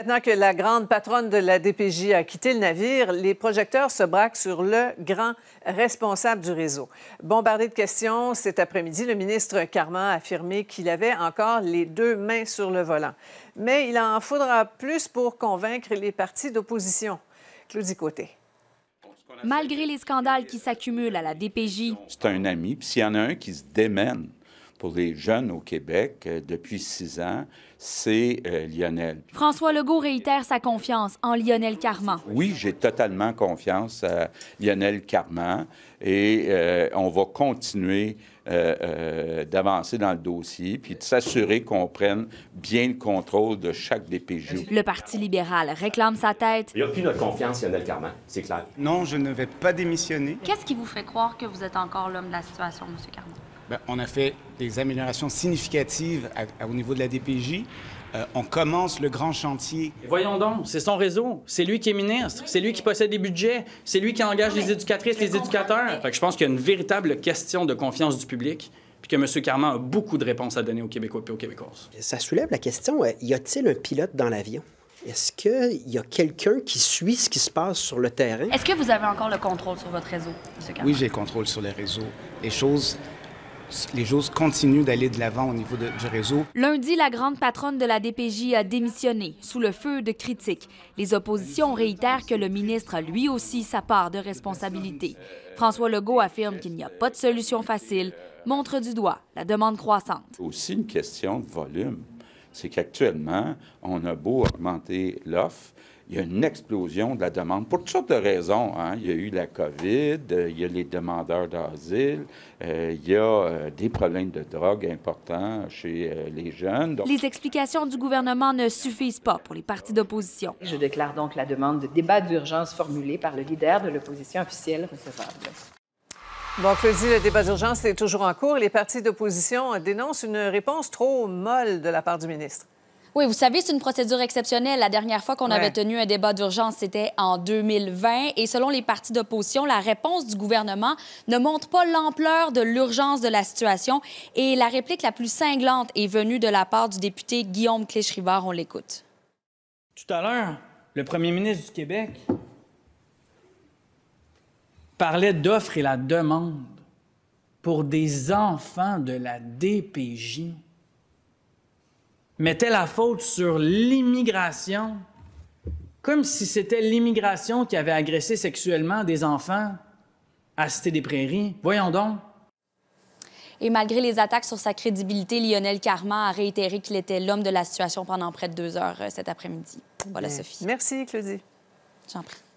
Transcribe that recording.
Maintenant que la grande patronne de la DPJ a quitté le navire, les projecteurs se braquent sur le grand responsable du réseau. Bombardé de questions cet après-midi, le ministre Carman a affirmé qu'il avait encore les deux mains sur le volant. Mais il en faudra plus pour convaincre les partis d'opposition. Claudie Côté. Malgré les scandales qui s'accumulent à la DPJ. C'est un ami, puis s'il y en a un qui se démène pour les jeunes au Québec euh, depuis six ans, c'est euh, Lionel. François Legault réitère sa confiance en Lionel Carman. Oui, j'ai totalement confiance à Lionel Carman et euh, on va continuer d'avancer dans le dossier puis de s'assurer qu'on prenne bien le contrôle de chaque DPJ. Le Parti libéral réclame sa tête. Il n'y a plus notre confiance, Lionel Carman, c'est clair. Non, je ne vais pas démissionner. Qu'est-ce qui vous fait croire que vous êtes encore l'homme de la situation, M. Carman? Ben, on a fait des améliorations significatives au niveau de la DPJ. Euh, on commence le grand chantier. Voyons donc, c'est son réseau. C'est lui qui est ministre. C'est lui qui possède des budgets. C'est lui qui engage les éducatrices, les éducateurs. je pense qu'il y a une véritable question de confiance du public puis que M. Carman a beaucoup de réponses à donner aux Québécois et aux Québécoises. Ça soulève la question, euh, y a-t-il un pilote dans l'avion? Est-ce qu'il y a quelqu'un qui suit ce qui se passe sur le terrain? Est-ce que vous avez encore le contrôle sur votre réseau, M. Carman? Oui, j'ai le contrôle sur les réseaux. Les choses les choses continuent d'aller de l'avant au niveau du réseau. Lundi, la grande patronne de la DPJ a démissionné sous le feu de critiques. Les oppositions réitèrent que le ministre a lui aussi sa part de responsabilité. François Legault affirme qu'il n'y a pas de solution facile, montre du doigt la demande croissante. aussi une question de volume c'est qu'actuellement, on a beau augmenter l'offre, il y a une explosion de la demande pour toutes sortes de raisons. Hein. Il y a eu la COVID, euh, il y a les demandeurs d'asile, euh, il y a euh, des problèmes de drogue importants chez les jeunes. Les explications du gouvernement ne suffisent pas pour les partis d'opposition. Je déclare donc la demande de débat d'urgence formulée par le leader de l'opposition officielle recevable. Bon, Claudie, le débat d'urgence est toujours en cours. Les partis d'opposition dénoncent une réponse trop molle de la part du ministre. Oui, vous savez, c'est une procédure exceptionnelle. La dernière fois qu'on avait tenu un débat d'urgence, c'était en 2020. Et selon les partis d'opposition, la réponse du gouvernement ne montre pas l'ampleur de l'urgence de la situation. Et la réplique la plus cinglante est venue de la part du député Guillaume clich rivard On l'écoute. Tout à l'heure, le premier ministre du Québec parlait d'offres et la demande pour des enfants de la DPJ, mettait la faute sur l'immigration, comme si c'était l'immigration qui avait agressé sexuellement des enfants à Cité des Prairies. Voyons donc. Et malgré les attaques sur sa crédibilité, Lionel Carman a réitéré qu'il était l'homme de la situation pendant près de deux heures euh, cet après-midi. Voilà, Sophie. Merci, Claudie. J'en prie.